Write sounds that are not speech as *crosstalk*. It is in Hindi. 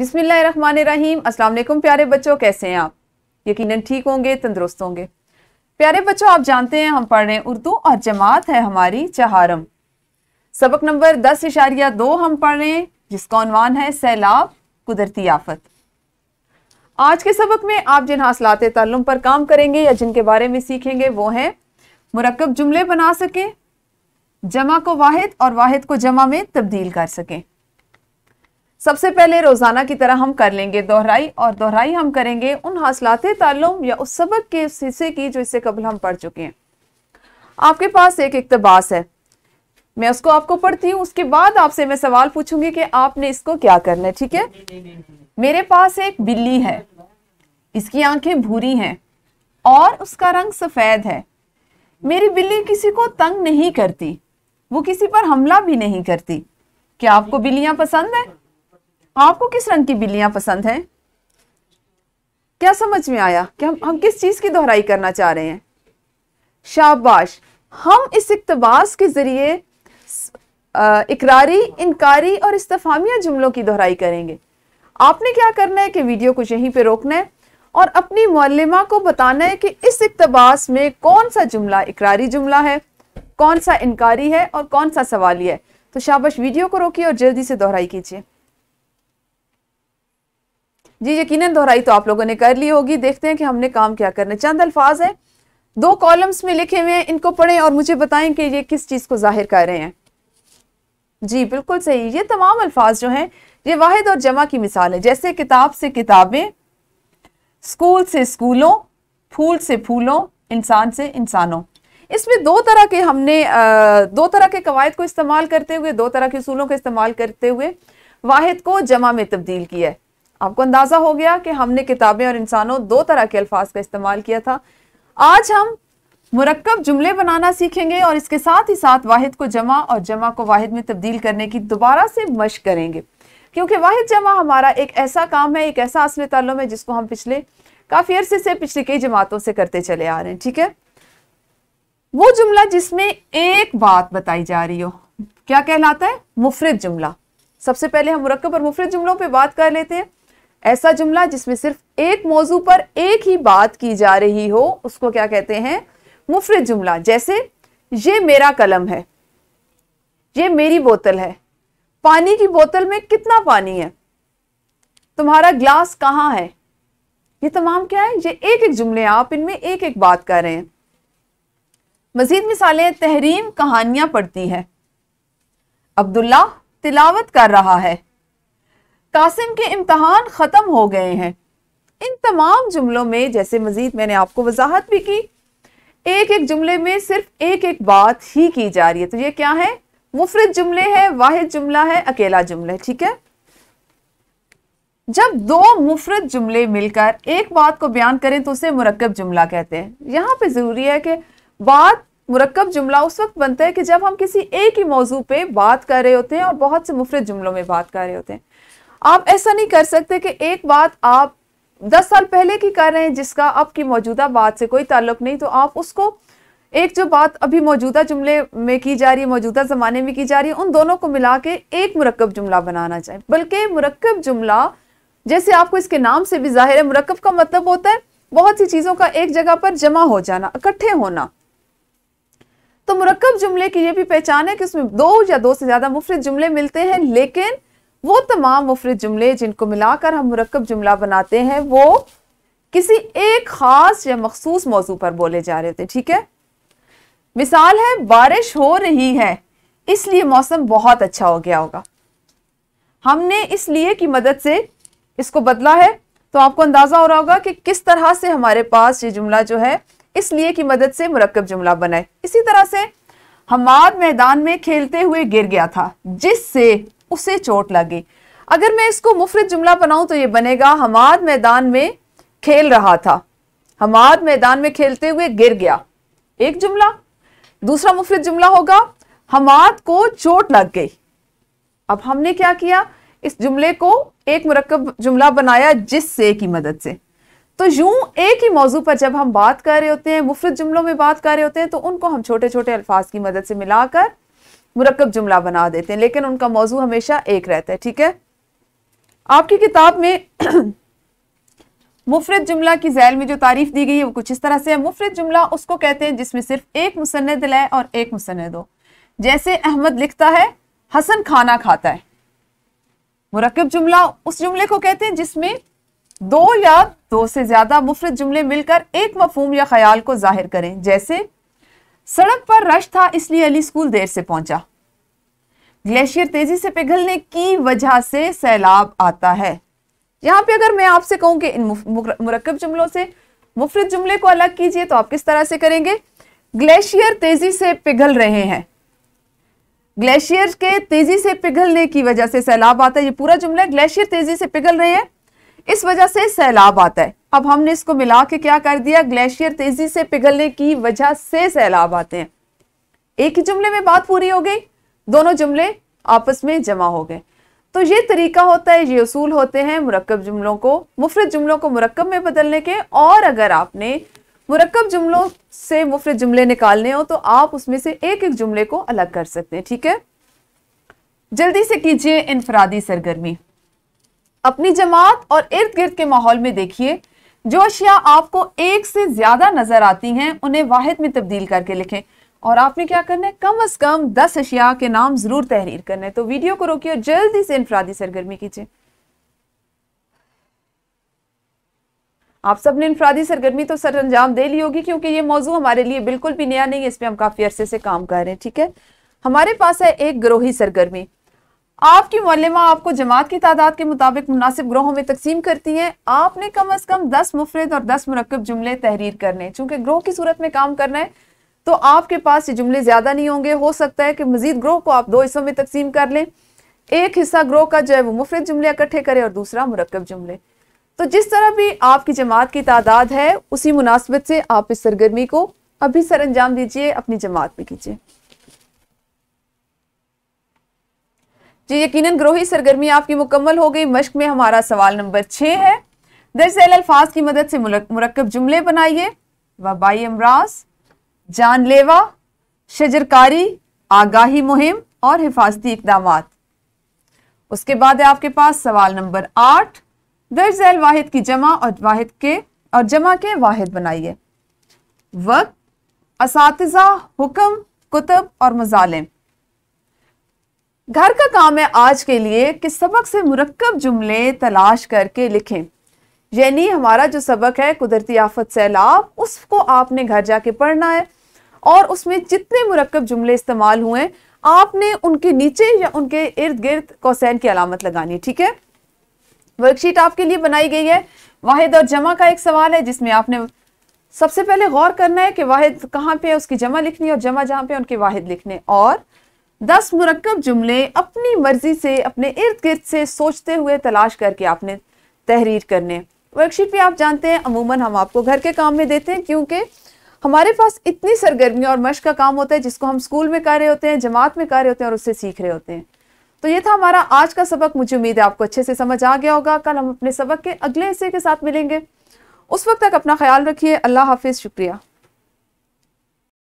अस्सलाम वालेकुम प्यारे बच्चों कैसे हैं आप यकीनन ठीक होंगे तंदुरुस्त होंगे प्यारे बच्चों आप जानते हैं हम पढ़ रहे हैं उर्दू और जमात है हमारी चहारम सबक नंबर दस इशारिया दो हम पढ़ रहे हैं जिसका अनवान है सैलाब कुदरती आफत आज के सबक में आप जिन हासिलात तल्लम पर काम करेंगे या जिनके बारे में सीखेंगे वो हैं मरकब जुमले बना सकें जमा को वाहिद और वाहिद को जमा में तब्दील कर सकें सबसे पहले रोज़ाना की तरह हम कर लेंगे दोहराई और दोहराई हम करेंगे उन हासिलात तालुम या उस सबक के उस हिस्से की जो इससे कबल हम पढ़ चुके हैं आपके पास एक इकतबास है मैं उसको आपको पढ़ती हूँ उसके बाद आपसे मैं सवाल पूछूंगी कि आपने इसको क्या करना है ठीक है मेरे पास एक बिल्ली है इसकी आंखें भूरी हैं और उसका रंग सफ़ेद है मेरी बिल्ली किसी को तंग नहीं करती वो किसी पर हमला भी नहीं करती क्या आपको बिल्लियां पसंद है आपको किस रंग की बिल्लियां पसंद हैं क्या समझ में आया कि हम हम किस चीज़ की दोहराई करना चाह रहे हैं शाबाश हम इस इकतबास के ज़रिए इकरारी इनकारी और इस्तफामिया जुमलों की दोहराई करेंगे आपने क्या करना है कि वीडियो को यहीं पे रोकना है और अपनी मौलमा को बताना है कि इस इकतबास में कौन सा जुमला इकरारी जुमला है कौन सा इनकारी है और कौन सा सवाली है तो शाबाश वीडियो को रोकिए और जल्दी से दोहराई कीजिए जी यकीनन दोहराई तो आप लोगों ने कर ली होगी देखते हैं कि हमने काम क्या करना चंद अल्फाज हैं दो कॉलम्स में लिखे हुए हैं इनको पढ़ें और मुझे बताएं कि ये किस चीज़ को जाहिर कर रहे हैं जी बिल्कुल सही ये तमाम अल्फाज जो हैं ये वाहिद और जमा की मिसाल है जैसे किताब से किताबें स्कूल से स्कूलों फूल से फूलों इंसान से इंसानों इसमें दो तरह के हमने दो तरह के कवायद को इस्तेमाल करते हुए दो तरह के असूलों का इस्तेमाल करते हुए वाहिद को जमा में तब्दील किया है आपको अंदाज़ा हो गया कि हमने किताबें और इंसानों दो तरह के अल्फाज का इस्तेमाल किया था आज हम मुरक्ब जुमले बनाना सीखेंगे और इसके साथ ही साथ वाहिद को जमा और जमा को वाहिद में तब्दील करने की दोबारा से मश करेंगे क्योंकि वाहिद जमा हमारा एक ऐसा काम है एक ऐसा असले तालुम है जिसको हम पिछले काफ़ी अरसे से पिछली कई जमातों से करते चले आ रहे हैं ठीक है वो जुमला जिसमें एक बात बताई जा रही हो क्या कहलाता है मुफरत जुमला सबसे पहले हम मुरक्ब और मुफरत जुमलों पर बात कर लेते हैं ऐसा जुमला जिसमें सिर्फ एक मौजू पर एक ही बात की जा रही हो उसको क्या कहते हैं मुफरत जुमला जैसे ये मेरा कलम है ये मेरी बोतल है पानी की बोतल में कितना पानी है तुम्हारा ग्लास कहाँ है ये तमाम क्या है ये एक एक जुमले आप इनमें एक एक बात कर रहे हैं मजीद मिसालें तहरीम कहानियां पढ़ती है अब्दुल्ला तिलावत कर रहा है कासिम के इम्तहान ख़त्म हो गए हैं इन तमाम जुमलों में जैसे मज़ीद मैंने आपको वजाहत भी की एक एक जुमले में सिर्फ एक एक बात ही की जा रही है तो ये क्या है मुफरत जुमले है वाहिद जुमला है अकेला जुमला है ठीक है जब दो मुफरत जुमले मिलकर एक बात को बयान करें तो उसे मुरकब जुमला कहते हैं यहां पे ज़रूरी है कि बात मुरकब जुमला उस वक्त बनता है कि जब हम किसी एक ही मौजू पे बात कर रहे होते हैं और बहुत से मुफरत जुमलों में बात कर रहे होते हैं आप ऐसा नहीं कर सकते कि एक बात आप दस साल पहले की कर रहे हैं जिसका आपकी मौजूदा बात से कोई ताल्लुक नहीं तो आप उसको एक जो बात अभी मौजूदा जुमले में की जा रही है मौजूदा ज़माने में की जा रही है उन दोनों को मिला के एक मरकब जुमला बनाना चाहिए बल्कि मरकब जुमला जैसे आपको इसके नाम से भी जाहिर है मरकब का मतलब होता है बहुत सी चीज़ों का एक जगह पर जमा हो जाना इकट्ठे होना तो मरकब जुमले की ये भी पहचान है कि उसमें दो या दो से ज़्यादा मुफरत जुमले मिलते हैं लेकिन वो तमाम मुफरत जुमले जिनको मिलाकर हम मरकब जुमला बनाते हैं वो किसी एक ख़ास या मखसूस मौजू पर बोले जा रहे थे ठीक है मिसाल है बारिश हो रही है इसलिए मौसम बहुत अच्छा हो गया होगा हमने इसलिए की मदद से इसको बदला है तो आपको अंदाज़ा हो रहा होगा कि किस तरह से हमारे पास ये जुमला जो है इसलिए की मदद से मरकब जुमला बनाए इसी तरह से हमाद मैदान में खेलते हुए गिर गया था जिससे उसे चोट लगी अगर मैं इसको मुफरत जुमला बनाऊं तो ये बनेगा हमाद मैदान में खेल रहा था हमाद मैदान में खेलते हुए गिर गया एक जुमला दूसरा मुफरत जुमला होगा हमाद को चोट लग गई अब हमने क्या किया इस जुमले को एक मरकब जुमला बनाया जिससे की मदद से तो यूं एक ही मौजू पर जब हम बात कर रहे होते हैं मुफरत जुमलों में बात कर रहे होते हैं तो उनको हम छोटे छोटे अल्फाज की मदद से मिलाकर मुरकब जुमला बना देते हैं लेकिन उनका मौजू हमेशा एक रहता है ठीक है आपकी किताब में *clears throat* मुफरत जुमला की जैल में जो तारीफ दी गई है वो कुछ इस तरह से है मुफरत जुमला उसको कहते हैं जिसमें सिर्फ एक मुसन्द लाए और एक मुसन्द हो जैसे अहमद लिखता है हसन खाना खाता है मुरकब जुमला उस जुमले को कहते हैं जिसमें दो या दो से ज्यादा मुफरत जुमले मिलकर एक मफहम या ख्याल को जाहिर करें जैसे सड़क पर रश था इसलिए अली स्कूल देर से पहुंचा ग्लेशियर तेजी से पिघलने की वजह से सैलाब आता है यहां पे अगर मैं आपसे कहूं कि इन मुरकब जुमलों से मुफरत जुमले को अलग कीजिए तो आप किस तरह से करेंगे ग्लेशियर तेजी से पिघल रहे हैं ग्लेशियर के तेजी से पिघलने की वजह से सैलाब आता है ये पूरा जुमला ग्लेशियर तेजी से पिघल रहे हैं इस वजह से सैलाब आता है अब हमने इसको मिला के क्या कर दिया ग्लेशियर तेजी से पिघलने की वजह से सैलाब आते हैं एक ही जुमले में बात पूरी हो गई दोनों जुमले आपस में जमा हो गए तो ये तरीका होता है ये असूल होते हैं मुरक्ब जुमलों को मुफरत जुमलों को मुरक्ब में बदलने के और अगर आपने मुरक्ब जुमलों से मुफरत जुमले निकालने हो तो आप उसमें से एक एक जुमले को अलग कर सकते हैं ठीक है जल्दी से कीजिए इनफरादी सरगर्मी अपनी जमात और इर्द गिर्द के माहौल में देखिए जो अशिया आपको एक से ज्यादा नजर आती हैं उन्हें वाहिद में तब्दील करके लिखें और आपने क्या करना है कम अज कम दस अशिया के नाम जरूर तहरीर करना है तो वीडियो को रोकिए और जल्दी से इनफरादी सरगर्मी कीजिए आप सब ने इनफरादी सरगर्मी तो सर अंजाम दे ली होगी क्योंकि ये मौजू हमारे लिए बिल्कुल भी नया नहीं है इस पर हम काफ़ी अरसे से काम कर रहे हैं ठीक है हमारे पास है एक ग्रोही सरगर्मी आपकी मौलमा आपको जमात की तादाद के मुताबिक मुनासिब ग्रोहों में तकसीम करती है आपने कम अज़ कम दस मुफरद और दस मरकब जुमले तहरीर करने चूँकि ग्रोह की सूरत में काम करना है तो आपके पास ये जुमले ज़्यादा नहीं होंगे हो सकता है कि मजीद ग्रोह को आप दो हिस्सों में तकसीम कर लें एक हिस्सा ग्रोह का जो है वो मुफरत जुमले इकट्ठे करें और दूसरा मरकब जुमले तो जिस तरह भी आपकी जमात की तादाद है उसी मुनासबत से आप इस सरगर्मी को अभी सर अंजाम दीजिए अपनी जमात में कीजिए जी यकीनन ग्रोही सरगर्मी आपकी मुकम्मल हो गई मश्क में हमारा सवाल नंबर छः है दरअसल अल्फाज की मदद से मरकब जुमले बनाइए वबाई अमराज जानलेवा शजरकारी आगाही मुहिम और हिफाजती इकदाम उसके बाद है आपके पास सवाल नंबर आठ दर्जैल वाहिद की जमा और वाहिद के और जमा के वाहिद बनाइए वक्त इस हुक्म कुतब और मजालिम घर का काम है आज के लिए कि सबक से मुरक्ब जुमले तलाश करके लिखें यानी हमारा जो सबक है कुदरती आफत सैलाब उसको आपने घर जाके पढ़ना है और उसमें जितने मुरक्ब जुमले इस्तेमाल हुए आपने उनके नीचे या उनके इर्द गिर्द कौसैन की अलामत लगानी ठीक है वर्कशीट आपके लिए बनाई गई है वाहिद और जमा का एक सवाल है जिसमें आपने सबसे पहले गौर करना है कि वाहिद कहाँ पे है उसकी जमा लिखनी है और जमा जहाँ पे उनके वाहिद लिखने और दस मुरकब जुमले अपनी मर्जी से अपने इर्द गिर्द से सोचते हुए तलाश करके आपने तहरीर करने वर्कशीट भी आप जानते हैं अमूमन हम आपको घर के काम में देते हैं क्योंकि हमारे पास इतनी सरगर्मी और मश का काम होता है जिसको हम स्कूल में कर रहे होते हैं जमात में कर रहे होते हैं और उससे सीख रहे होते हैं तो ये था हमारा आज का सबक मुझे उम्मीद है आपको अच्छे से समझ आ गया होगा कल हम अपने सबक के अगले हिस्से के साथ मिलेंगे उस वक्त तक अपना ख्याल रखिए अल्लाह हाफिज़ शुक्रिया